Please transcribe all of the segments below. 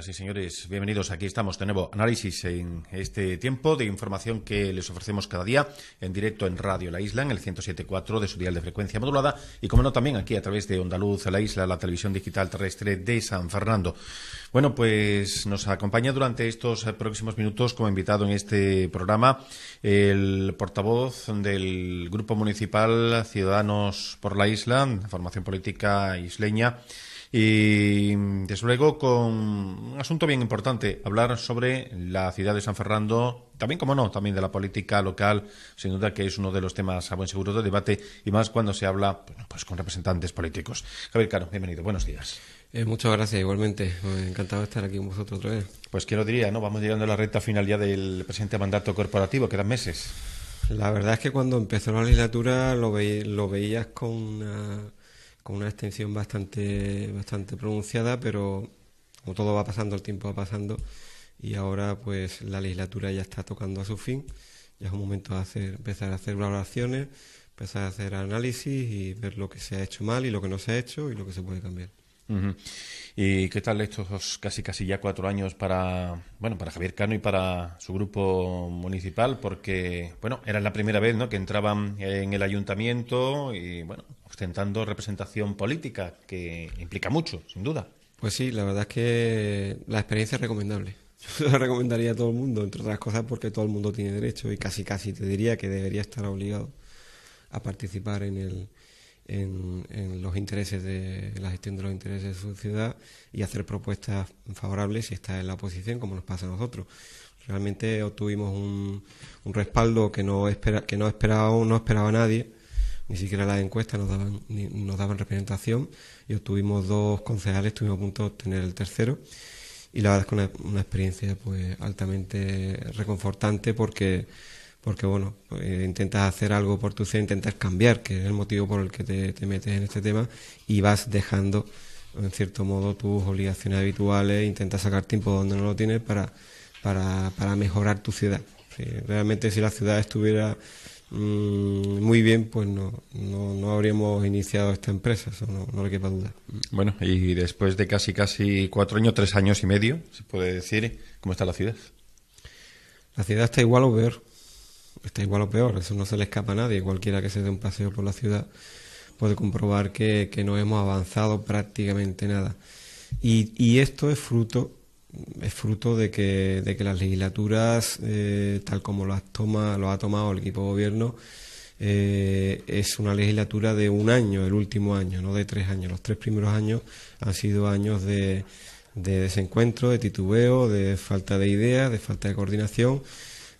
Señoras señores, bienvenidos. Aquí estamos de nuevo. Análisis en este tiempo de información que les ofrecemos cada día en directo en Radio La Isla, en el 107.4 de su dial de frecuencia modulada y, como no, también aquí a través de Onda La Isla, la televisión digital terrestre de San Fernando. Bueno, pues nos acompaña durante estos próximos minutos como invitado en este programa el portavoz del Grupo Municipal Ciudadanos por la Isla, formación política isleña, y mm, desde luego con un asunto bien importante, hablar sobre la ciudad de San Fernando, también, como no, también de la política local, sin duda que es uno de los temas a buen seguro de debate y más cuando se habla pues con representantes políticos. Javier Caro, bienvenido, buenos días. Eh, muchas gracias, igualmente. Encantado de estar aquí con vosotros otra vez. Pues quiero lo diría, ¿no? Vamos llegando a la recta final ya del presente mandato corporativo, quedan meses. La verdad es que cuando empezó la legislatura lo, lo veías con una con una extensión bastante, bastante pronunciada, pero como todo va pasando, el tiempo va pasando y ahora pues la legislatura ya está tocando a su fin, ya es un momento de hacer, empezar a hacer valoraciones, empezar a hacer análisis y ver lo que se ha hecho mal y lo que no se ha hecho y lo que se puede cambiar. ¿Y qué tal estos casi casi ya cuatro años para bueno para Javier Cano y para su grupo municipal? Porque bueno era la primera vez ¿no? que entraban en el ayuntamiento y bueno ...presentando representación política, que implica mucho, sin duda. Pues sí, la verdad es que la experiencia es recomendable. Yo la recomendaría a todo el mundo, entre otras cosas porque todo el mundo tiene derecho y casi casi te diría que debería estar obligado a participar en el, en, los intereses de la gestión de los intereses de su ciudad y hacer propuestas favorables si está en la oposición como nos pasa a nosotros realmente obtuvimos un, respaldo que no espera que no esperaba no esperaba nadie ni siquiera las encuestas nos daban, representación y obtuvimos dos concejales, estuvimos a punto de obtener el tercero y la verdad es que una, una experiencia pues altamente reconfortante porque porque bueno, pues, eh, intentas hacer algo por tu ciudad, intentas cambiar, que es el motivo por el que te, metes en este tema, y vas dejando, en cierto modo, tus obligaciones habituales, intentas sacar tiempo donde no lo tienes para, para, mejorar tu ciudad. realmente si la ciudad estuviera Mm, muy bien, pues no, no, no, habríamos iniciado esta empresa, eso no, le quepa duda. Bueno, y después de casi casi cuatro años, tres años y medio, se puede decir, ¿cómo está la ciudad? La ciudad está igual o peor, está igual o peor, eso no se le escapa a nadie, cualquiera que se dé un paseo por la ciudad puede comprobar que, no hemos avanzado prácticamente nada. Y, y esto es fruto es fruto de que, de que las legislaturas, eh, tal como las toma, lo ha tomado el equipo de gobierno, eh, es una legislatura de un año, el último año, no de tres años. Los tres primeros años han sido años de, de desencuentro, de titubeo, de falta de ideas, de falta de coordinación,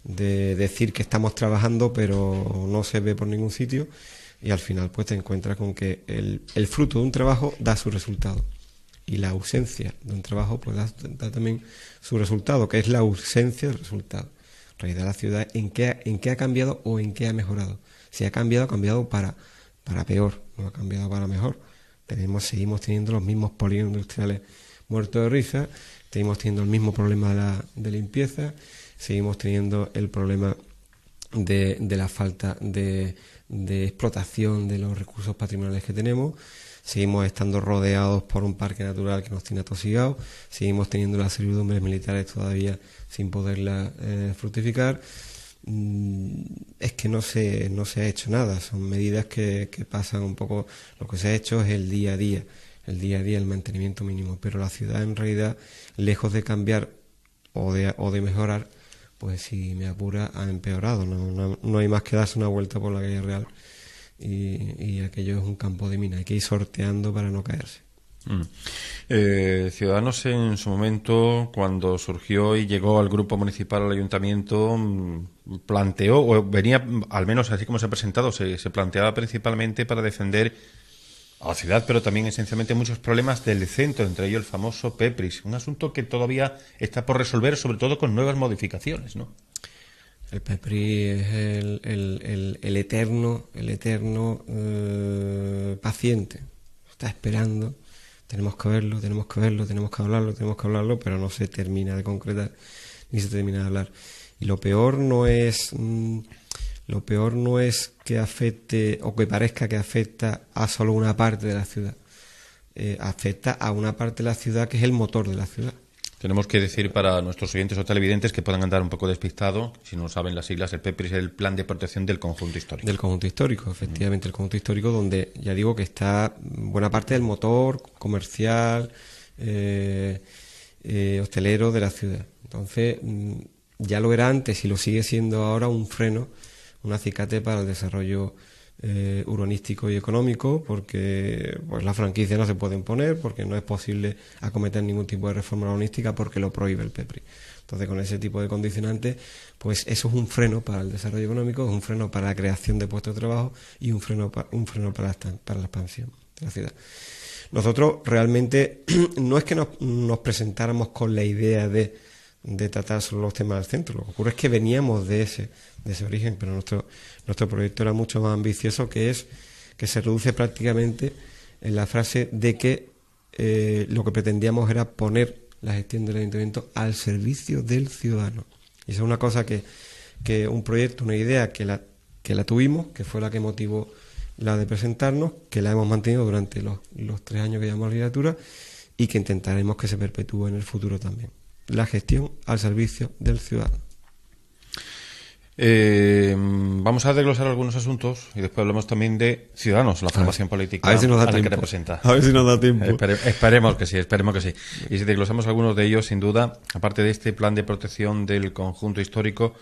de decir que estamos trabajando pero no se ve por ningún sitio y al final pues te encuentras con que el, el fruto de un trabajo da su resultado y la ausencia de un trabajo pues da, también su resultado, que es la ausencia del resultado. Realidad la ciudad, ¿en qué, en qué ha cambiado o en qué ha mejorado? Si ha cambiado, ha cambiado para, para peor, no ha cambiado para mejor. Tenemos, seguimos teniendo los mismos polígonos industriales muertos de risa, seguimos teniendo el mismo problema de, limpieza, seguimos teniendo el problema de, de la falta de, de explotación de los recursos patrimoniales que tenemos, seguimos estando rodeados por un parque natural que nos tiene atosigados, seguimos teniendo las servidumbres militares todavía sin poderlas eh, fructificar. Mm, es que no se, no se ha hecho nada, son medidas que, pasan un poco, lo que se ha hecho es el día a día, el día a día, el mantenimiento mínimo, pero la ciudad en realidad, lejos de cambiar o de, o de mejorar, pues si me apura ha empeorado, no, no hay más que darse una vuelta por la calle real y, aquello es un campo de mina, hay que ir sorteando para no caerse. Mm. Eh, Ciudadanos en su momento, cuando surgió y llegó al grupo municipal, al ayuntamiento, mm, planteó, o venía, al menos así como se ha presentado, se, se planteaba principalmente para defender a la ciudad, pero también esencialmente muchos problemas del centro, entre ellos el famoso PEPRIS, un asunto que todavía está por resolver, sobre todo con nuevas modificaciones, ¿no? El PEPRI es el, eterno, el eterno eh, paciente. Está esperando. Tenemos que verlo, tenemos que verlo, tenemos que hablarlo, tenemos que hablarlo, pero no se termina de concretar ni se termina de hablar. Y lo peor no es mm, lo peor no es que afecte o que parezca que afecta a solo una parte de la ciudad. Eh, afecta a una parte de la ciudad que es el motor de la ciudad. Tenemos que decir para nuestros oyentes o televidentes que puedan andar un poco despistados, si no saben las siglas, el PEPRI es el Plan de Protección del Conjunto Histórico. Del Conjunto Histórico, efectivamente, el Conjunto Histórico donde ya digo que está buena parte del motor comercial, eh, eh, hostelero de la ciudad. Entonces, mm, ya lo era antes y lo sigue siendo ahora un freno, un acicate para el desarrollo eh, urbanístico y económico, porque pues, las franquicias no se pueden poner, porque no es posible acometer ningún tipo de reforma urbanística porque lo prohíbe el PEPRI. Entonces, con ese tipo de condicionantes, pues eso es un freno para el desarrollo económico, es un freno para la creación de puestos de trabajo y un freno, un freno para, la, expansión de la ciudad. Nosotros realmente no es que nos presentáramos con la idea de de tratar solo los temas del centro. Lo que ocurre es que veníamos de ese, de ese origen, pero nuestro, nuestro proyecto era mucho más ambicioso, que es que se reduce prácticamente en la frase de que eh, lo que pretendíamos era poner la gestión del ayuntamiento al servicio del ciudadano. Y esa es una cosa que, que un proyecto, una idea que la, que la tuvimos, que fue la que motivó la de presentarnos, que la hemos mantenido durante los, los tres años que llevamos la literatura y que intentaremos que se perpetúe en el futuro también la gestión al servicio del ciudadano. Eh, vamos a desglosar algunos asuntos y después hablamos también de Ciudadanos, la ah, formación política a, ver si nos da tiempo. A ver si nos da tiempo. esperemos que sí, esperemos que sí. Y si desglosamos algunos de ellos, sin duda, aparte de este plan de protección del conjunto histórico,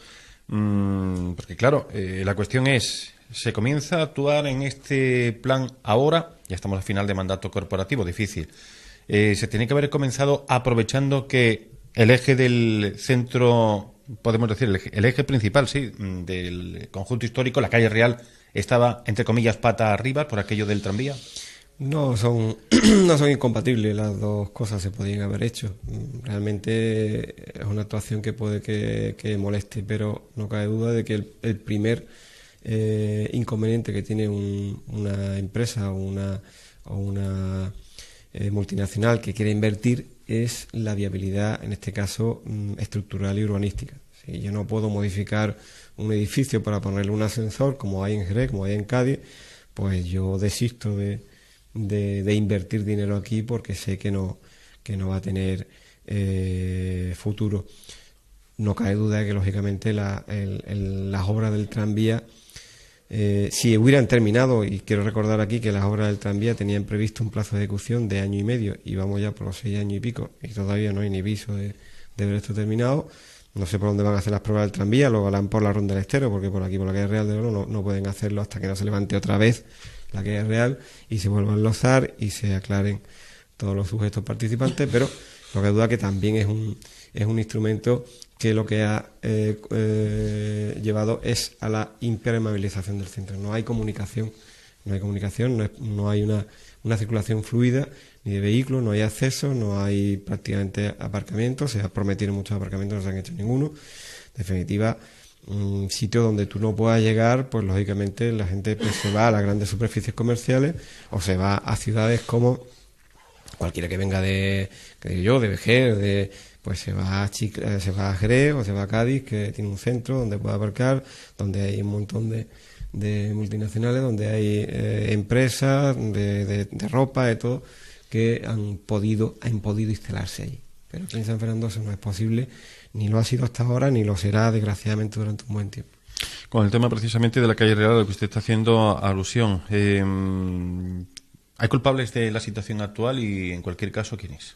mm, porque claro, eh, la cuestión es, ¿se comienza a actuar en este plan ahora? Ya estamos al final de mandato corporativo, difícil. Eh, ¿Se tiene que haber comenzado aprovechando que el eje del centro, podemos decir, el eje, principal, sí, mm, del conjunto histórico, la calle Real, estaba, entre comillas, pata arriba por aquello del tranvía. No, son, no son incompatibles las dos cosas, se podían haber hecho. Mm, realmente es una actuación que puede que, moleste, pero no cabe duda de que el, primer eh, inconveniente que tiene una empresa o una, una eh, multinacional que quiere invertir es la viabilidad, en este caso, mm, estructural y urbanística. Si yo no puedo modificar un edificio para ponerle un ascensor, como hay en Jerez, como hay en Cádiz, pues yo desisto de, invertir dinero aquí porque sé que no, que no va a tener eh, futuro. No cae duda de que, lógicamente, las obras del tranvía eh, si hubieran terminado, y quiero recordar aquí que las obras del tranvía tenían previsto un plazo de ejecución de año y medio, y vamos ya por los seis años y pico, y todavía no hay ni viso de, ver esto terminado. No sé por dónde van a hacer las pruebas del tranvía, lo harán por la ronda del estero, porque por aquí, por la calle Real de Oro, no, no pueden hacerlo hasta que no se levante otra vez la calle Real y se vuelvan a enlozar y se aclaren todos los sujetos participantes, pero no que duda que también es un, es un instrumento que lo que ha eh, eh, llevado es a la impermeabilización del centro. No hay comunicación, no hay comunicación, no, hay una, circulación fluida ni de vehículos, no hay acceso, no hay prácticamente aparcamientos, se ha prometido muchos aparcamientos, no se han hecho ninguno. En definitiva, un sitio donde tú no puedas llegar, pues lógicamente la gente pues, se va a las grandes superficies comerciales o se va a ciudades como cualquiera que venga de, que yo, de Vejer, de, pues se va a Chicle, eh, se va a Jerez o se va a Cádiz, que tiene un centro donde puede aparcar, donde hay un montón de, multinacionales, donde hay eh, empresas de, ropa, de todo, que han podido, han podido instalarse ahí... Pero aquí en San Fernando eso no es posible, ni lo ha sido hasta ahora, ni lo será desgraciadamente durante un buen tiempo. Con el tema precisamente de la calle Real, lo que usted está haciendo alusión, em, ¿Hay culpables de la situación actual y en cualquier caso quién es?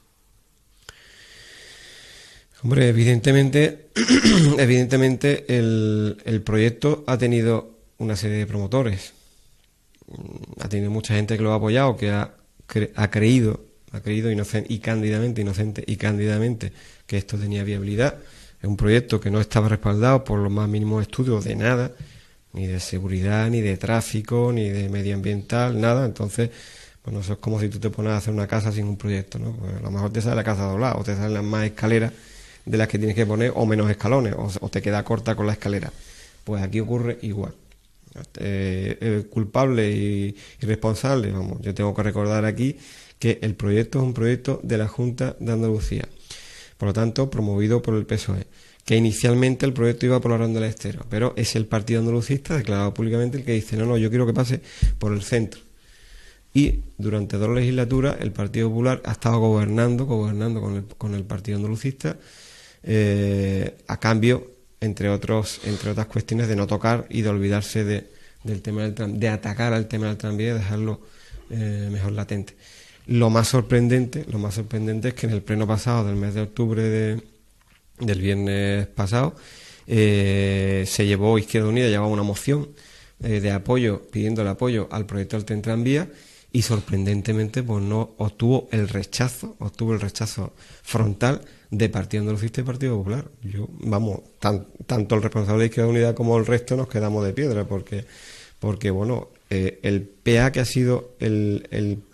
Hombre, evidentemente, evidentemente el, proyecto ha tenido una serie de promotores. Mm, ha tenido mucha gente que lo ha apoyado, que ha, ha creído, ha creído inocente y cándidamente, inocente y cándidamente, que esto tenía viabilidad. Es un proyecto que no estaba respaldado por los más mínimos estudios de nada, ni de seguridad, ni de tráfico, ni de medioambiental, nada. Entonces, bueno, eso es como si tú te pones a hacer una casa sin un proyecto, ¿no? Pues a lo mejor te sale la casa doblada o te salen más escaleras de las que tienes que poner o menos escalones o, te queda corta con la escalera. Pues aquí ocurre igual. Eh, culpable y, y, responsable, vamos, yo tengo que recordar aquí que el proyecto es un proyecto de la Junta de Andalucía, por lo tanto promovido por el PSOE, que inicialmente el proyecto iba por la Ronda del Estero, pero es el Partido Andalucista declarado públicamente el que dice, no, no, yo quiero que pase por el centro y durante dos legislaturas el Partido Popular ha estado gobernando, gobernando con el, con el Partido Andalucista, eh, a cambio, entre, otros, entre otras cuestiones, de no tocar y de olvidarse de, del tema del de atacar al tema del tranvía y dejarlo eh, mejor latente. Lo más sorprendente, lo más sorprendente es que en el pleno pasado del mes de octubre de, del viernes pasado eh, se llevó Izquierda Unida llevaba una moción de apoyo pidiendo el apoyo al proyecto del tren tranvía y sorprendentemente pues no obtuvo el rechazo, obtuvo el rechazo frontal de Partido Andalucista y Partido Popular. Yo, vamos, tanto el responsable de Izquierda Unidad como el resto nos quedamos de piedra porque, porque bueno, eh, el PA que ha sido el,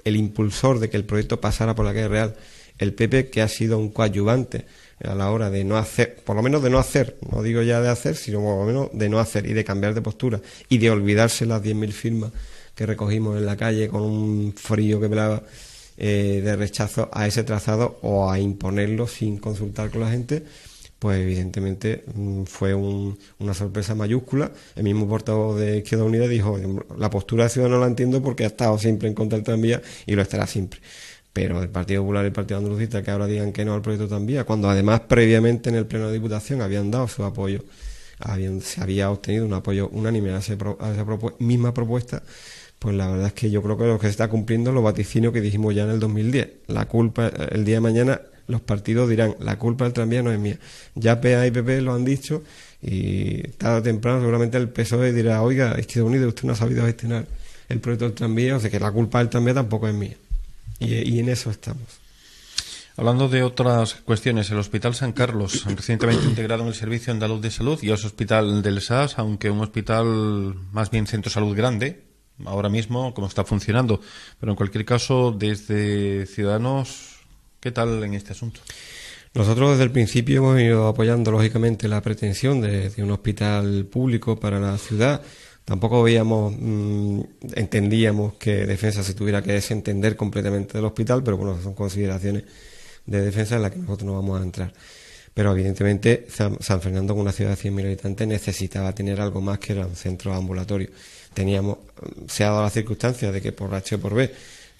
el, impulsor de que el proyecto pasara por la calle real, el PP que ha sido un coadyuvante a la hora de no hacer, por lo menos de no hacer, no digo ya de hacer, sino por lo menos de no hacer y de cambiar de postura y de olvidarse las 10.000 firmas que recogimos en la calle con un frío que pelaba eh, de rechazo a ese trazado o a imponerlo sin consultar con la gente, pues evidentemente mm, fue una sorpresa mayúscula. El mismo portavoz de Izquierda Unida dijo, la postura de Ciudadanos la entiendo porque ha estado siempre en contra del tranvía y lo estará siempre. Pero el Partido Popular y el Partido Andalucista que ahora digan que no al proyecto tranvía, cuando además previamente en el Pleno de Diputación habían dado su apoyo, habían, se había obtenido un apoyo unánime a, esa misma propuesta, pues la verdad es que yo creo que lo que se está cumpliendo lo vaticinio que dijimos ya en el 2010. La culpa, el día de mañana los partidos dirán, la culpa del tranvía no es mía. Ya PA y PP lo han dicho y tarde o temprano seguramente el PSOE dirá, oiga, Estados Unidos usted no ha sabido gestionar el proyecto del tranvía, o sea que la culpa del tranvía tampoco es mía. Y, en eso estamos. Hablando de otras cuestiones, el Hospital San Carlos, recientemente integrado en el Servicio Andaluz de Salud, y el Hospital del SAS, aunque un hospital más bien centro salud grande, ahora mismo, cómo está funcionando. Pero en cualquier caso, desde Ciudadanos, ¿qué tal en este asunto? Nosotros desde el principio hemos ido apoyando, lógicamente, la pretensión de, un hospital público para la ciudad. Tampoco veíamos, mm, entendíamos que Defensa se tuviera que desentender completamente del hospital, pero bueno, son consideraciones de defensa en las que nosotros no vamos a entrar. Pero evidentemente San, Fernando, como una ciudad de 100.000 habitantes, necesitaba tener algo más que era un centro ambulatorio teníamos, se ha dado la circunstancia de que por H por B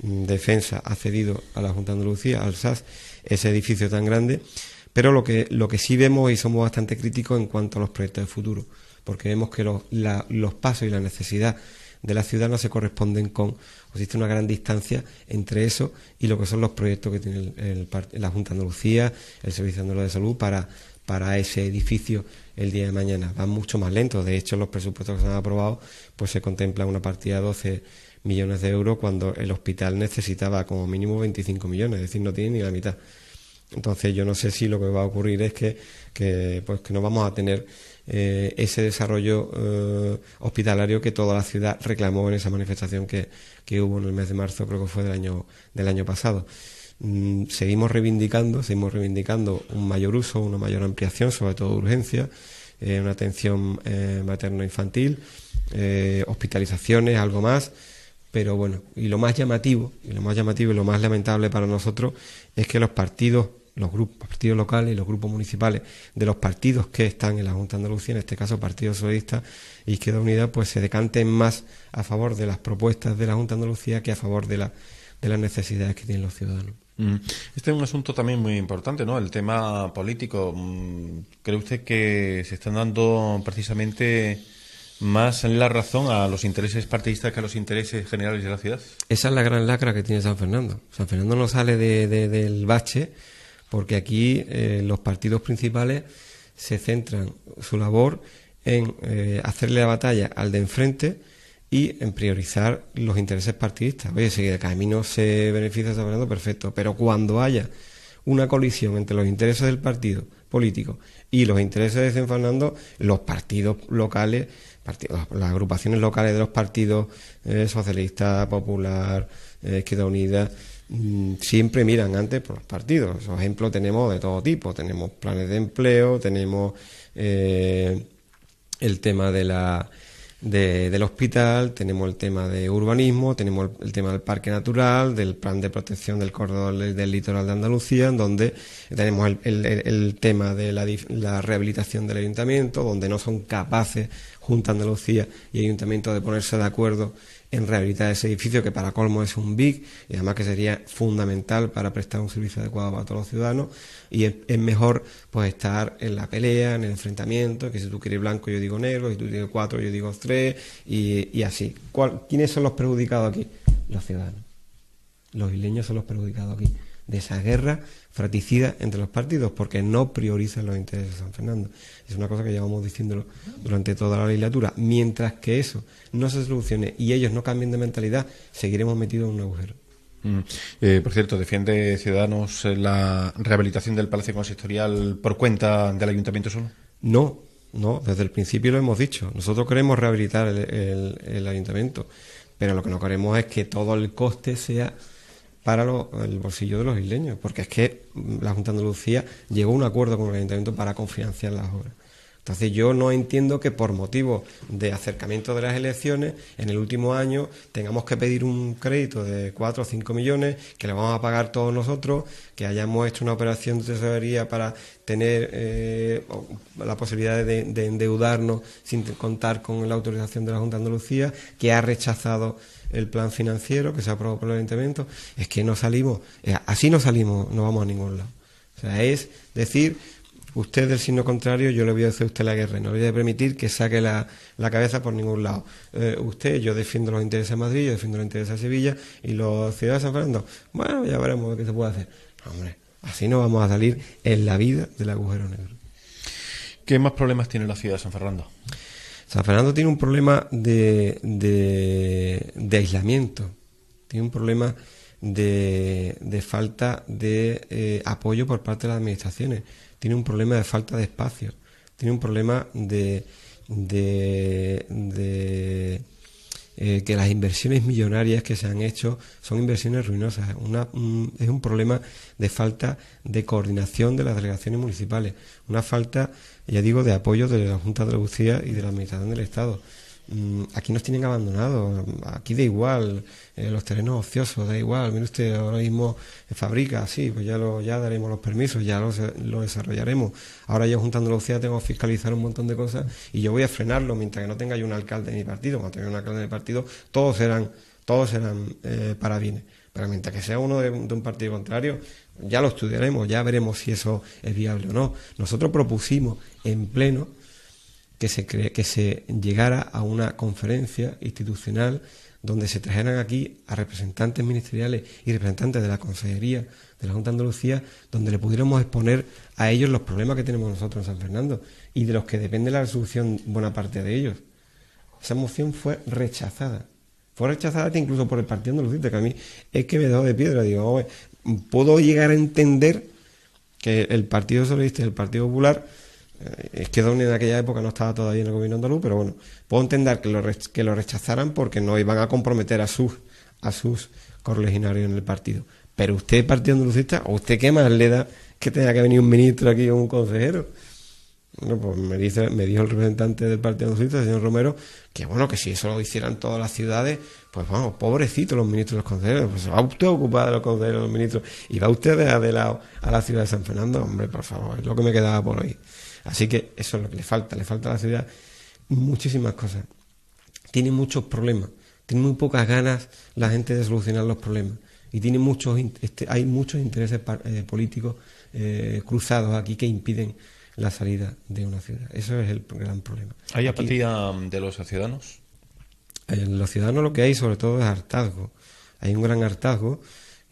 mm, Defensa ha cedido a la Junta de Andalucía, al SAS, ese edificio tan grande, pero lo que, lo que sí vemos y somos bastante críticos en cuanto a los proyectos de futuro, porque vemos que los, pasos y la necesidad de la ciudad no se corresponden con, existe una gran distancia entre eso y lo que son los proyectos que tiene la Junta de Andalucía, el Servicio Andaluz de Salud para, para ese edificio el día de mañana. Van mucho más lento, De hecho, los presupuestos que se han aprobado, pues se contempla una partida de 12 millones de euros cuando el hospital necesitaba como mínimo 25 millones, es decir, no tiene ni la mitad. Entonces, yo no sé si lo que va a ocurrir es que, que pues, que no vamos a tener eh, ese desarrollo eh, hospitalario que toda la ciudad reclamó en esa manifestación que, que hubo en el mes de marzo, creo que fue del año, del año pasado. Mm, seguimos reivindicando, seguimos reivindicando un mayor uso, una mayor ampliación, sobre todo de urgencia, eh, una atención eh, materno-infantil, eh, hospitalizaciones, algo más. Pero bueno, y lo más llamativo, y lo más llamativo y lo más lamentable para nosotros es que los partidos los grupos, partidos locales y los grupos municipales de los partidos que están en la Junta de Andalucía, en este caso Partido Socialista e Izquierda Unida, pues se decanten más a favor de las propuestas de la Junta de Andalucía que a favor de las necesidades que tienen los ciudadanos. Mm. Este es un asunto también muy importante, ¿no? El tema político. Mm, ¿Cree usted que se están dando precisamente más la razón a los intereses partidistas que a los intereses generales de la ciudad? Esa es la gran lacra que tiene San Fernando. San Fernando no sale del bache porque aquí eh, los partidos principales se centran su labor en eh, hacerle la batalla al de enfrente y en priorizar los intereses partidistas. Oye, si el camino se beneficia San Fernando, perfecto, pero cuando haya una colisión entre los intereses del partido político y los intereses de San Fernando, los partidos locales, las agrupaciones locales de los partidos eh, socialista, popular, eh, Izquierda Unida, mm, siempre miran antes por los partidos. Por ejemplo, tenemos de todo tipo. Tenemos planes de empleo, tenemos eh, el tema de la de, del hospital, tenemos el tema de urbanismo, tenemos el, tema del parque natural, del plan de protección del corredor del litoral de Andalucía, en donde tenemos el, el, tema de la, la, rehabilitación del ayuntamiento, donde no son capaces Junta Andalucía y Ayuntamiento de ponerse de acuerdo en rehabilitar ese edificio que para colmo es un big y además que sería fundamental para prestar un servicio adecuado para todos los ciudadanos y es, mejor pues estar en la pelea, en el enfrentamiento, que si tú quieres blanco yo digo negro, si tú tienes cuatro yo digo tres y, así. ¿Quiénes son los perjudicados aquí? Los ciudadanos. Los isleños son los perjudicados aquí de esa guerra fratricida entre los partidos, porque no priorizan los intereses de San Fernando. Es una cosa que llevamos diciéndolo durante toda la legislatura. Mientras que eso no se solucione y ellos no cambien de mentalidad, seguiremos metidos en un agujero. Mm. Eh, por cierto, defiende Ciudadanos la rehabilitación del Palacio Consistorial por cuenta del Ayuntamiento solo. No, no, desde el principio lo hemos dicho. Nosotros queremos rehabilitar el ayuntamiento, pero lo que no queremos es que todo el coste sea para el bolsillo de los isleños, porque es que la Junta de Andalucía llegó a un acuerdo con el Ayuntamiento para confinanciar las obras. Entonces yo no entiendo que por motivo de acercamiento de las elecciones, en el último año tengamos que pedir un crédito de 4 o 5 millones, que le vamos a pagar todos nosotros, que hayamos hecho una operación de tesorería para tener eh, la posibilidad de endeudarnos sin contar con la autorización de la Junta de Andalucía, que ha rechazado el plan financiero que se aprobó por el ayuntamiento, es que no salimos, eh, así no salimos, no vamos a ningún lado. O sea, es decir, usted del signo contrario, yo le voy a hacer a usted la guerra, no le voy a permitir que saque la, cabeza por ningún lado. Eh, usted, yo defiendo los intereses de Madrid, yo defiendo los intereses de Sevilla y los ciudadanos de San Fernando. Bueno, ya veremos qué se puede hacer. Hombre, así no vamos a salir en la vida del agujero negro. ¿Qué más problemas tiene la ciudad de San Fernando? San Fernando tiene un problema de, aislamiento, tiene un problema de, falta de eh, apoyo por parte de las administraciones, tiene un problema de falta de espacio, tiene un problema de, de eh, que las inversiones millonarias que se han hecho son inversiones ruinosas. es un problema de falta de coordinación de las delegaciones municipales, una falta, ya digo, de apoyo de la Junta de Andalucía y de la Administración del Estado. Mm, aquí nos tienen abandonados, aquí da igual, eh, los terrenos ociosos, da igual, mire usted, ahora mismo fabrica, sí, pues ya, lo, ya daremos los permisos, ya lo, desarrollaremos. Ahora yo juntando la CIA tengo que fiscalizar un montón de cosas y yo voy a frenarlo mientras que no tenga yo un alcalde de mi partido. Cuando tenga un alcalde de mi partido, todos serán, todos serán eh, para bienes. Pero mientras que sea uno de un partido contrario, ya lo estudiaremos, ya veremos si eso es viable o no. Nosotros propusimos en pleno que se, que se llegara a una conferencia institucional donde se trajeran aquí a representantes ministeriales y representantes de la Consejería de la Junta de Andalucía, donde le pudiéramos exponer a ellos los problemas que tenemos nosotros en San Fernando y de los que depende la resolución buena parte de ellos. Esa moción fue rechazada. Fue rechazada incluso por el Partido Andalucista, que a mí es que me dejó de piedra. Digo, puedo llegar a entender que el Partido Socialista y el Partido Popular eh, que Unida en aquella época no estaba todavía en el gobierno andaluz, pero bueno, puedo entender que lo, que lo rechazaran porque no iban a comprometer a sus, a sus correligionarios en el partido. Pero usted, partido andalucista, ¿a usted qué más le da que tenga que venir un ministro aquí o un consejero? Bueno, pues me, dice, me dijo el representante del Partido Andalucista, el señor Romero, que bueno, que si eso lo hicieran todas las ciudades, pues vamos, pobrecito los ministros y los consejeros, pues va usted a ocupar de los consejeros y los ministros y va usted de, de lado a la ciudad de San Fernando, hombre, por favor, es lo que me quedaba por hoy. Así que eso es lo que le falta, le falta a la ciudad muchísimas cosas. Tiene muchos problemas, tiene muy pocas ganas la gente de solucionar los problemas y tiene muchos, este, hay muchos intereses eh, políticos eh, cruzados aquí que impiden la salida de una ciudad. Eso es el gran problema. ¿Hay apatía mm, de los ciudadanos? En eh, los ciudadanos lo que hay sobre todo es hartazgo. Hay un gran hartazgo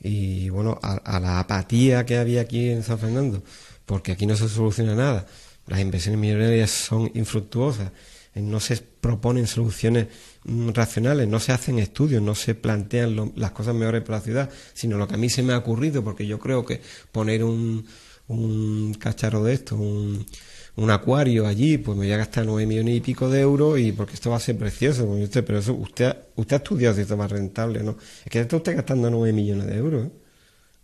y bueno, a la apatía que había aquí en San Fernando, porque aquí no se soluciona nada. Las inversiones millonarias son infructuosas, eh, no se proponen soluciones mm, racionales, no se hacen estudios, no se plantean las cosas mejores para la ciudad, sino lo que a mí se me ha ocurrido, porque yo creo que poner un, un cacharro de esto, un, un acuario allí, pues me voy a gastar nueve millones y pico de euros y porque esto va a ser precioso, usted, pero eso usted, usted ha estudiado si esto más rentable, ¿no? Es que está usted gastando nueve millones de euros. ¿eh?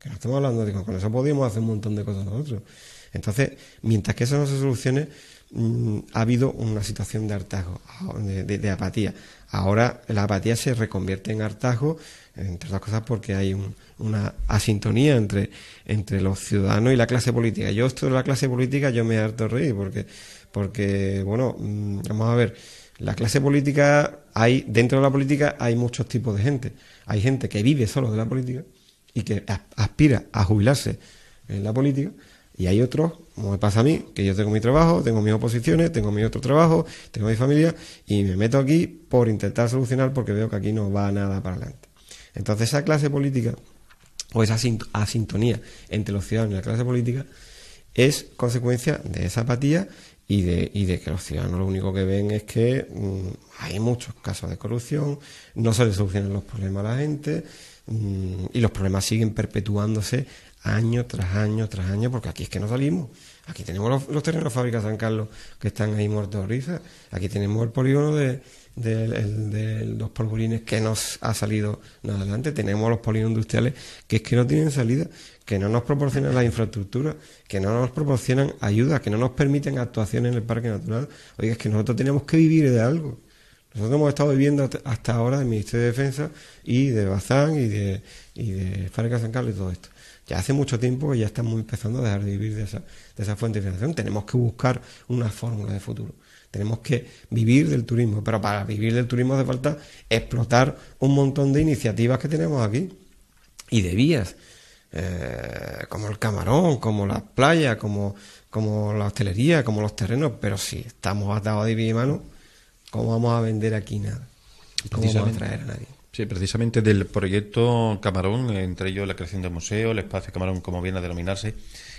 Que no estamos hablando, digo, con eso podíamos hacer un montón de cosas nosotros. Entonces, mientras que eso no se solucione, mm, ha habido una situación de hartazgo, ah, de, apatía. Ahora la apatía se reconvierte en hartazgo, entre otras cosas porque hay un, una asintonía entre, entre los ciudadanos y la clase política. Yo esto de la clase política yo me harto reír porque, porque bueno, mm, vamos a ver, la clase política hay, dentro de la política hay muchos tipos de gente. Hay gente que vive solo de la política y que aspira a jubilarse en la política, y hay otros, como me pasa a mí, que yo tengo mi trabajo, tengo mis oposiciones, tengo mi otro trabajo, tengo mi familia, y me meto aquí por intentar solucionar porque veo que aquí no va nada para adelante. Entonces esa clase política, o esa asintonía entre los ciudadanos y la clase política, es consecuencia de esa apatía y de, y de que los ciudadanos lo único que ven es que mm, hay muchos casos de corrupción, no se les solucionan los problemas a la gente, Mm, y los problemas siguen perpetuándose año tras año tras año, porque aquí es que no salimos. Aquí tenemos los, terrenos de fábrica San Carlos que están ahí muertos de risa. Aquí tenemos el polígono de, los polvorines que nos ha salido nada adelante. Tenemos los polígonos industriales que es que no tienen salida, que no nos proporcionan la infraestructura, que no nos proporcionan ayuda, que no nos permiten actuación en el parque natural. Oiga, es que nosotros tenemos que vivir de algo. Nosotros hemos estado viviendo hasta ahora del Ministerio de Defensa y de Bazán y de, y de San Carlos y todo esto. Ya hace mucho tiempo que ya estamos empezando a dejar de vivir de esa, de fuente de financiación. Tenemos que buscar una fórmula de futuro. Tenemos que vivir del turismo, pero para vivir del turismo hace falta explotar un montón de iniciativas que tenemos aquí y de vías, eh, como el camarón, como las playas, como, como la hostelería, como los terrenos, pero si estamos atados de vivir y mano, ¿Cómo vamos a vender aquí nada? ¿Cómo vamos a traer a nadie? Sí, precisamente del proyecto Camarón, entre ellos la creación del museo, el espacio Camarón, como viene a denominarse.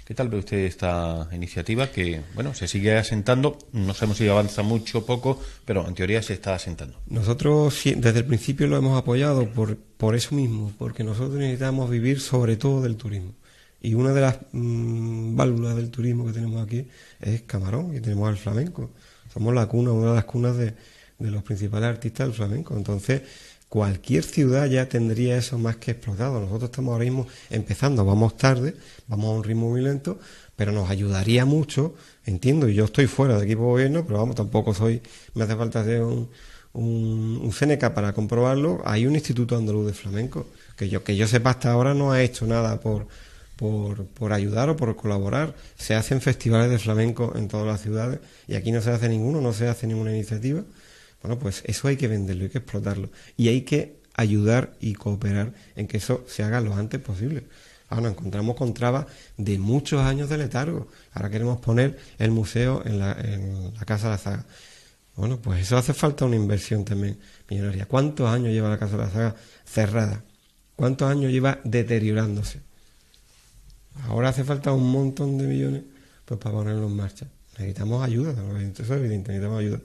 ¿Qué tal ve usted esta iniciativa que, bueno, se sigue asentando? No sabemos si avanza mucho o poco, pero en teoría se está asentando. Nosotros desde el principio lo hemos apoyado por, por eso mismo, porque nosotros necesitamos vivir sobre todo del turismo. Y una de las mm, válvulas del turismo que tenemos aquí es Camarón, que tenemos al flamenco somos la cuna, una de las cunas de, los principales artistas del flamenco. Entonces, cualquier ciudad ya tendría eso más que explotado. Nosotros estamos ahora mismo empezando, vamos tarde, vamos a un ritmo muy lento, pero nos ayudaría mucho, entiendo, y yo estoy fuera del equipo de gobierno, pero vamos, tampoco soy, me hace falta hacer un, un, para comprobarlo. Hay un Instituto Andaluz de Flamenco, que yo, que yo sepa hasta ahora no ha hecho nada por por, ayudar o por colaborar. Se hacen festivales de flamenco en todas las ciudades y aquí no se hace ninguno, no se hace ninguna iniciativa. Bueno, pues eso hay que venderlo, hay que explotarlo y hay que ayudar y cooperar en que eso se haga lo antes posible. Ahora nos encontramos con trabas de muchos años de letargo. Ahora queremos poner el museo en la, Casa de la Saga. Bueno, pues eso hace falta una inversión también millonaria. ¿Cuántos años lleva la Casa de la Saga cerrada? ¿Cuántos años lleva deteriorándose? Ahora hace falta un montón de millones pues, para ponerlo en marcha. Necesitamos ayuda, eso es necesitamos ayuda.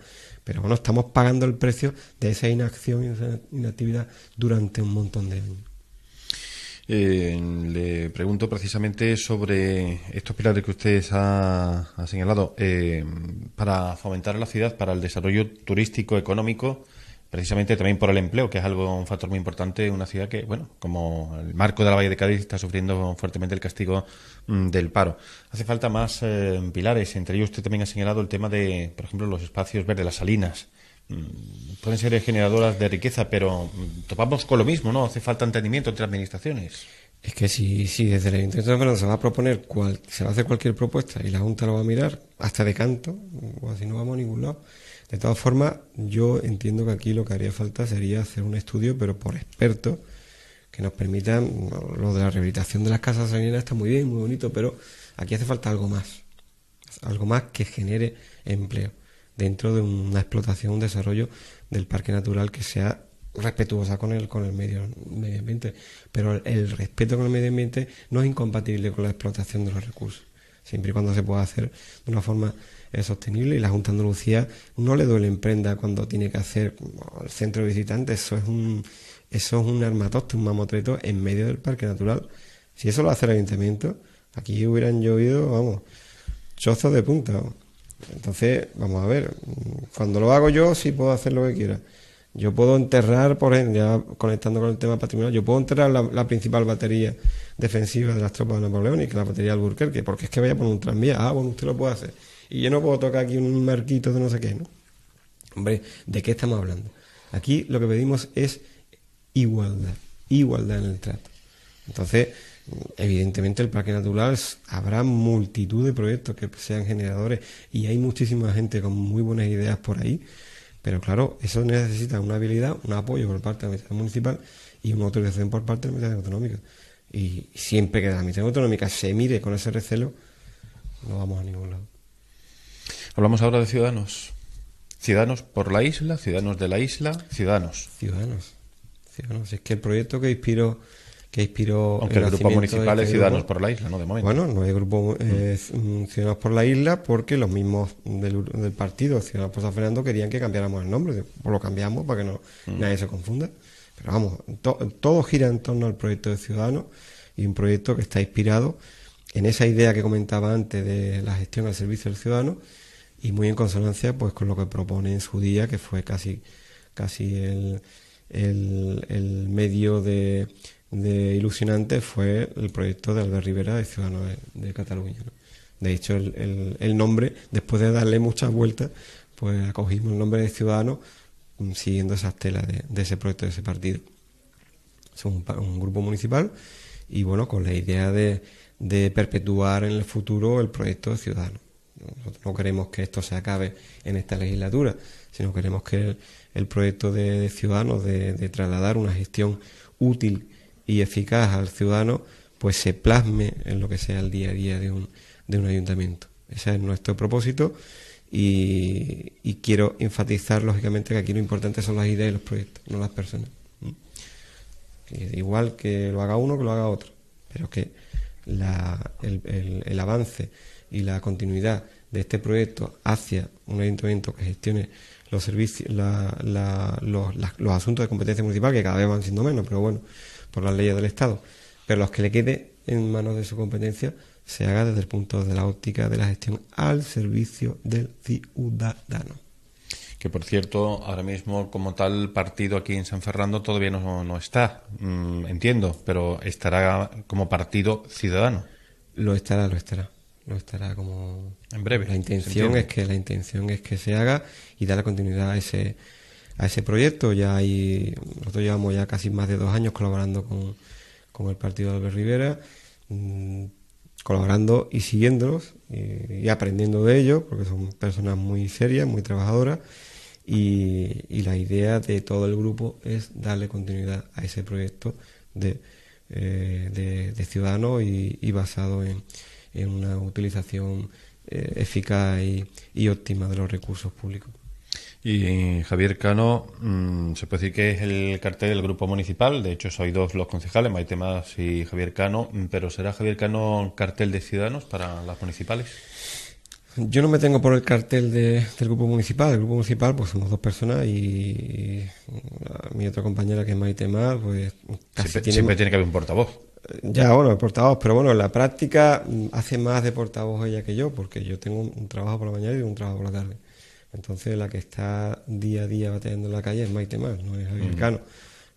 Pero bueno, estamos pagando el precio de esa inacción y esa inactividad durante un montón de años. Eh, le pregunto precisamente sobre estos pilares que usted ha, señalado eh, para fomentar la ciudad, para el desarrollo turístico, económico precisamente también por el empleo, que es algo un factor muy importante, una ciudad que, bueno, como el marco de la Valle de Cádiz está sufriendo fuertemente el castigo mm, del paro. Hace falta más eh, pilares, entre ellos usted también ha señalado el tema de, por ejemplo, los espacios verdes, las salinas. Mm, pueden ser generadoras de riqueza, pero mm, topamos con lo mismo, ¿no? Hace falta entendimiento entre administraciones. Es que si, si desde el Ayuntamiento de se va a proponer, cual, se va a hacer cualquier propuesta y la Junta lo va a mirar, hasta de canto, o así no vamos a ningún lado. De todas formas, yo entiendo que aquí lo que haría falta sería hacer un estudio, pero por expertos, que nos permitan, lo de la rehabilitación de las casas salinas está muy bien, muy bonito, pero aquí hace falta algo más, algo más que genere empleo dentro de una explotación, un desarrollo del parque natural que sea respetuosa con el, con el medio, ambiente. Pero el, respeto con el medio ambiente no es incompatible con la explotación de los recursos, siempre y cuando se pueda hacer de una forma es sostenible y la Junta de Andalucía no le duele en prenda cuando tiene que hacer el centro de visitantes, eso es un, eso es un armatoste, un mamotreto en medio del parque natural. Si eso lo hace el ayuntamiento, aquí hubieran llovido, vamos, chozos de punta. Entonces, vamos a ver, cuando lo hago yo sí puedo hacer lo que quiera. Yo puedo enterrar, por ejemplo, ya conectando con el tema patrimonial, yo puedo enterrar la, principal batería defensiva de las tropas de Napoleón que la batería del Burquerque, porque es que vaya por un tranvía. Ah, bueno, usted lo puede hacer y yo no puedo tocar aquí un marquito de no sé qué, ¿no? Hombre, ¿de qué estamos hablando? Aquí lo que pedimos es igualdad, igualdad en el trato. Entonces, evidentemente el parque natural habrá multitud de proyectos que sean generadores y hay muchísima gente con muy buenas ideas por ahí, pero claro, eso necesita una habilidad, un apoyo por parte de la administración municipal y una autorización por parte de la administración autonómica. Y siempre que la administración autonómica se mire con ese recelo, no vamos a ningún lado. Hablamos ahora de ciudadanos. Ciudadanos por la isla, ciudadanos de la isla, ciudadanos. Ciudadanos. Ciudadanos. Es que el proyecto que inspiró. Que inspiró Aunque el, grupo municipal es este Ciudadanos por la Isla, ¿no? De momento. Bueno, no hay grupo mm. Mm, Ciudadanos por la Isla porque los mismos del, partido Ciudadanos por San Fernando querían que cambiáramos el nombre. Pues lo cambiamos para que no, mm. nadie se confunda. Pero vamos, todo gira en torno al proyecto de Ciudadanos y un proyecto que está inspirado en esa idea que comentaba antes de la gestión al servicio del ciudadano y muy en consonancia pues con lo que propone en su día, que fue casi, casi el, medio de, de, ilusionante, fue el proyecto de Albert Rivera de Ciudadanos de, Cataluña. De hecho, el, nombre, después de darle muchas vueltas, pues acogimos el nombre de Ciudadanos mm, siguiendo esas telas de, ese proyecto, de ese partido. Es un, un grupo municipal y bueno, con la idea de, de perpetuar en el futuro el proyecto de Ciudadanos no queremos que esto se acabe en esta legislatura, sino queremos que el, proyecto de, Ciudadanos de, trasladar una gestión útil y eficaz al ciudadano, pues se plasme en lo que sea el día a día de un, de un ayuntamiento. Ese es nuestro propósito y, quiero enfatizar, lógicamente, que aquí lo importante son las ideas y los proyectos, no las personas. Mm. Igual que lo haga uno, que lo haga otro, pero que el avance y la continuidad de este proyecto hacia un ayuntamiento que gestione los servicios, los, asuntos de competencia municipal, que cada vez van siendo menos, pero bueno, por las leyes del Estado, pero los que le quede en manos de su competencia se haga desde el punto de la óptica de la gestión al servicio del ciudadano que por cierto, ahora mismo como tal partido aquí en San Fernando todavía no, no está, mm, entiendo, pero estará como partido ciudadano. Lo estará, lo estará no estará como en breve. La intención es que la intención es que se haga y dar la continuidad a ese a ese proyecto. Ya hay nosotros llevamos ya casi más de dos años colaborando con, el partido de Albert Rivera, mm, colaborando y siguiéndolos eh, y, aprendiendo de ellos porque son personas muy serias, muy trabajadoras. Y, la idea de todo el grupo es darle continuidad a ese proyecto de, eh, Ciudadanos ciudadano y basado en, en una utilización eh, eficaz y, óptima de los recursos públicos. Y eh, Javier Cano, mm, se puede decir que es el cartel del grupo municipal. De hecho, soy dos los concejales, Maite Más y Javier Cano. Mm, Pero ¿será Javier Cano cartel de Ciudadanos para las municipales? Yo no me tengo por el cartel del grupo municipal. El grupo municipal, pues somos dos personas y, mm, mi otra compañera que es Maite Más, pues. Casi siempre tiene que haber un portavoz. Ya, bueno, de portavoz, pero bueno, en la práctica mm, hace más de portavoz ella que yo, porque yo tengo un trabajo por la mañana y un trabajo por la tarde. Entonces, la que está día a día batallando en la calle es Maite Más, no es Javier Cano.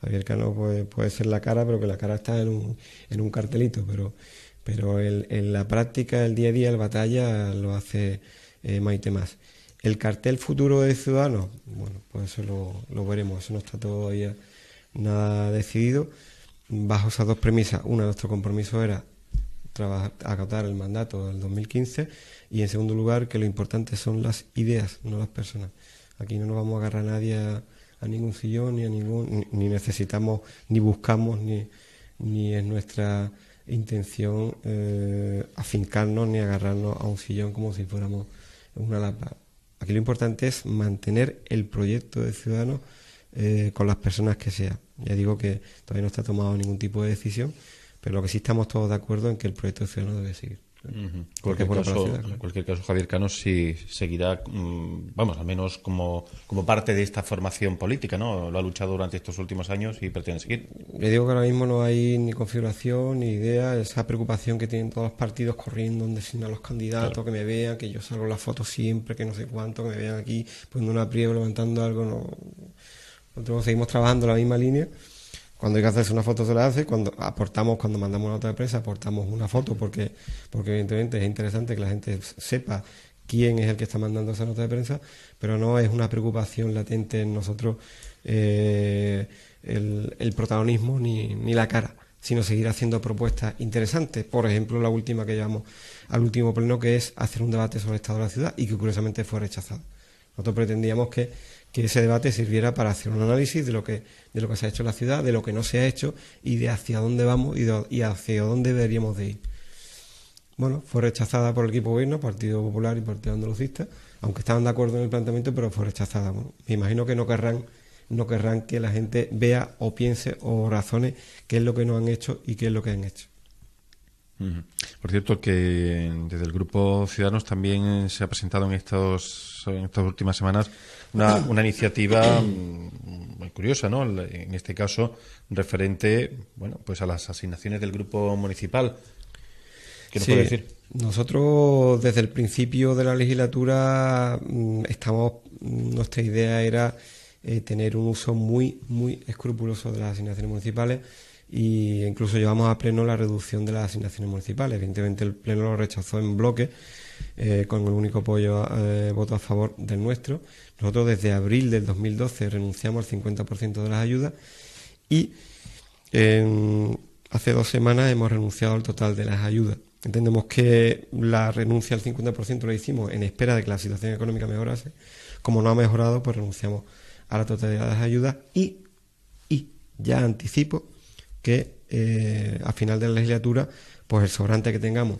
Javier Cano puede, puede, ser la cara, pero que la cara está en un, en un cartelito, pero, pero en la práctica, el día a día, el batalla lo hace eh, Maite Más. El cartel futuro de Ciudadanos, bueno, pues eso lo, lo veremos, eso no está todavía nada decidido bajo esas dos premisas, una, nuestro compromiso era trabajar, el mandato del 2015 y en segundo lugar que lo importante son las ideas, no las personas. Aquí no nos vamos a agarrar a nadie a, ningún sillón, ni a ningún, ni, necesitamos, ni buscamos, ni, ni es nuestra intención eh, afincarnos ni agarrarnos a un sillón como si fuéramos una lapa. Aquí lo importante es mantener el proyecto de Ciudadanos eh, con las personas que sea. Ya digo que todavía no está tomado ningún tipo de decisión, pero lo que sí estamos todos de acuerdo en que el proyecto de no debe seguir. cualquier caso, En cualquier caso, Javier Cano sí seguirá, mm, vamos, al menos como, como parte de esta formación política, ¿no? Lo ha luchado durante estos últimos años y pretende seguir. Le digo que ahora mismo no hay ni configuración ni idea, esa preocupación que tienen todos los partidos corriendo donde designar los candidatos, que me vean, que yo salgo las fotos siempre, que no sé cuánto, que me vean aquí poniendo una priego levantando algo, no nosotros seguimos trabajando la misma línea. Cuando hay que hacerse una foto se la hace, cuando aportamos, cuando mandamos nota de prensa aportamos una foto porque, porque evidentemente es interesante que la gente sepa quién es el que está mandando esa nota de prensa, pero no es una preocupación latente en nosotros eh, el, protagonismo ni, ni, la cara, sino seguir haciendo propuestas interesantes. Por ejemplo, la última que llevamos al último pleno, que es hacer un debate sobre el estado de la ciudad y que curiosamente fue rechazado. Nosotros pretendíamos que que ese debate sirviera para hacer un análisis de lo que de lo que se ha hecho en la ciudad, de lo que no se ha hecho y de hacia dónde vamos y, hacia dónde deberíamos de ir. Bueno, fue rechazada por el equipo gobierno, Partido Popular y Partido Andalucista, aunque estaban de acuerdo en el planteamiento, pero fue rechazada. me imagino que no querrán no querrán que la gente vea o piense o razone qué es lo que no han hecho y qué es lo que han hecho. Por cierto, que desde el Grupo Ciudadanos también eh, se ha presentado en, estas últimas semanas una, iniciativa mm, muy curiosa, ¿no? En este caso, referente bueno, pues a las asignaciones del Grupo Municipal. ¿Qué nos puede decir? Nosotros, desde el principio de la legislatura, mm, estamos mm, nuestra idea era eh, tener un uso muy, muy escrupuloso de las asignaciones municipales y incluso llevamos a pleno la reducción de las asignaciones municipales. Evidentemente el pleno lo rechazó en bloque eh, con el único apoyo eh, voto a favor del nuestro. Nosotros desde abril del 2012 renunciamos al 50% de las ayudas y hace dos semanas hemos renunciado al total de las ayudas. Entendemos que la renuncia al 50% lo hicimos en espera de que la situación económica mejorase. Como no ha mejorado, pues renunciamos a la totalidad de las ayudas y ya anticipo que eh, a final de la legislatura, pues el sobrante que tengamos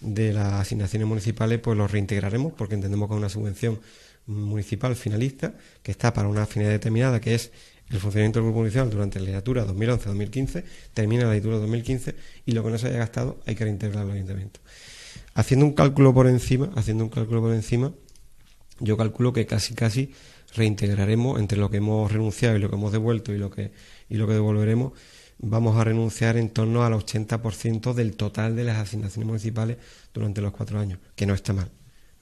de las asignaciones municipales, pues lo reintegraremos, porque entendemos que es una subvención municipal finalista, que está para una finalidad determinada, que es el funcionamiento del grupo municipal durante la legislatura 2011-2015, termina la legislatura 2015 y lo que no se haya gastado hay que reintegrarlo al ayuntamiento. Haciendo un cálculo por encima, haciendo un cálculo por encima, yo calculo que casi casi reintegraremos entre lo que hemos renunciado y lo que hemos devuelto y lo y lo que devolveremos vamos a renunciar en torno al 80% del total de las asignaciones municipales durante los cuatro años, que no está mal.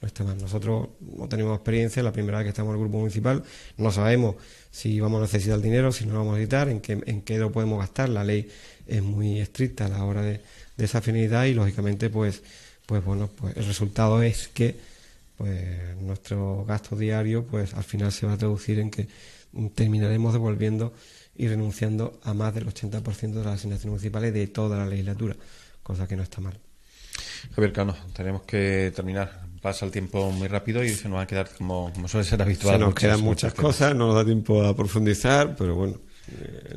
No está mal. Nosotros no tenemos experiencia, la primera vez que estamos en el grupo municipal, no sabemos si vamos a necesitar el dinero, si no lo vamos a necesitar, en qué, en qué lo podemos gastar. La ley es muy estricta a la hora de, de esa finalidad... y lógicamente pues, pues bueno, pues el resultado es que pues nuestro gasto diario pues al final se va a traducir en que terminaremos devolviendo y renunciando a más del 80% de las asignaciones municipales de toda la legislatura, cosa que no está mal. Javier Cano, tenemos que terminar. Pasa el tiempo muy rápido y se nos va a quedar como, suele ser habitual. Se nos quedan muchas, cosas, no nos da tiempo a profundizar, pero bueno. Eh,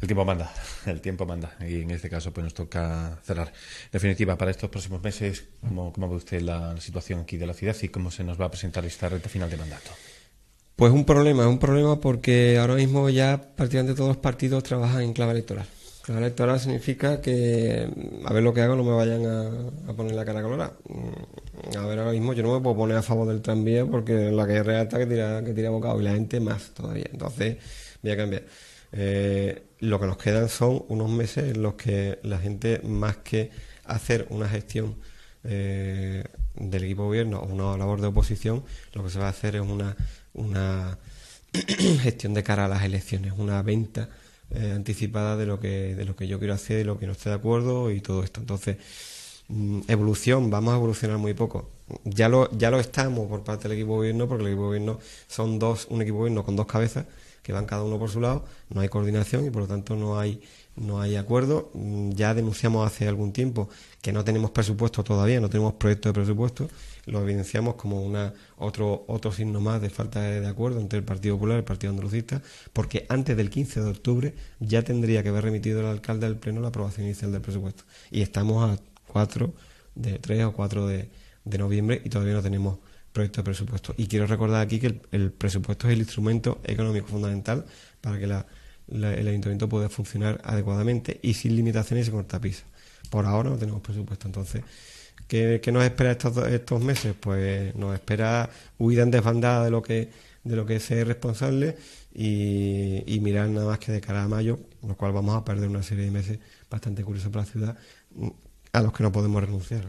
el tiempo manda, el tiempo manda. Y en este caso pues nos toca cerrar. En definitiva, para estos próximos meses, ¿cómo, cómo ve usted la situación aquí de la ciudad y cómo se nos va a presentar esta recta final de mandato? Pues un problema, es un problema porque ahora mismo ya prácticamente todos los partidos trabajan en clave electoral. Clave electoral significa que mm, a ver lo que hago no me vayan a, poner la cara colorada. Mm, a ver, ahora mismo yo no me puedo poner a favor del tranvía porque la es real está que tira, que tira bocado y la gente más todavía. Entonces voy a cambiar. Eh, lo que nos quedan son unos meses en los que la gente más que hacer una gestión eh, del equipo gobierno o una labor de oposición, lo que se va a hacer es una una gestión de cara a las elecciones, una venta eh, anticipada de lo que de lo que yo quiero hacer, de lo que no estoy de acuerdo y todo esto. Entonces, mm, evolución, vamos a evolucionar muy poco. Ya lo ya lo estamos por parte del equipo gobierno, porque el equipo gobierno son dos un equipo gobierno con dos cabezas que van cada uno por su lado, no hay coordinación y por lo tanto no hay no hay acuerdo. Mm, ya denunciamos hace algún tiempo que no tenemos presupuesto todavía, no tenemos proyecto de presupuesto. Lo evidenciamos como una, otro, otro signo más de falta de acuerdo entre el Partido Popular y el Partido Andalucista, porque antes del 15 de octubre ya tendría que haber remitido el alcalde al Pleno la aprobación inicial del presupuesto. Y estamos a 4, de 3 o 4 de, noviembre y todavía no tenemos proyecto de presupuesto. Y quiero recordar aquí que el presupuesto es el instrumento económico fundamental para que la el ayuntamiento pueda funcionar adecuadamente y sin limitaciones y cortapisas. Por ahora no tenemos presupuesto, entonces. ¿Qué, nos espera estos, meses? Pues nos espera huida en desbandada de lo que, de lo que es responsable y, mirar nada más que de cara a mayo, lo cual vamos a perder una serie de meses bastante curiosos para la ciudad, mm, a los que no podemos renunciar,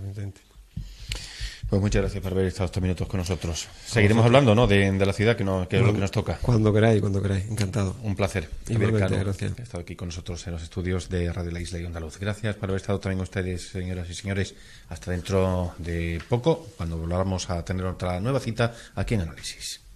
pues muchas gracias por haber estado estos minutos con nosotros. Seguiremos hablando ¿no? de, la ciudad, que, no, es lo que nos toca. Cuando queráis, cuando queráis. Encantado. Un placer. Javier gracias. estado aquí con nosotros en los estudios de Radio La Isla y Andaluz. Gracias por haber estado también ustedes, señoras y señores. Hasta dentro de poco, cuando volvamos a tener otra nueva cita aquí en Análisis.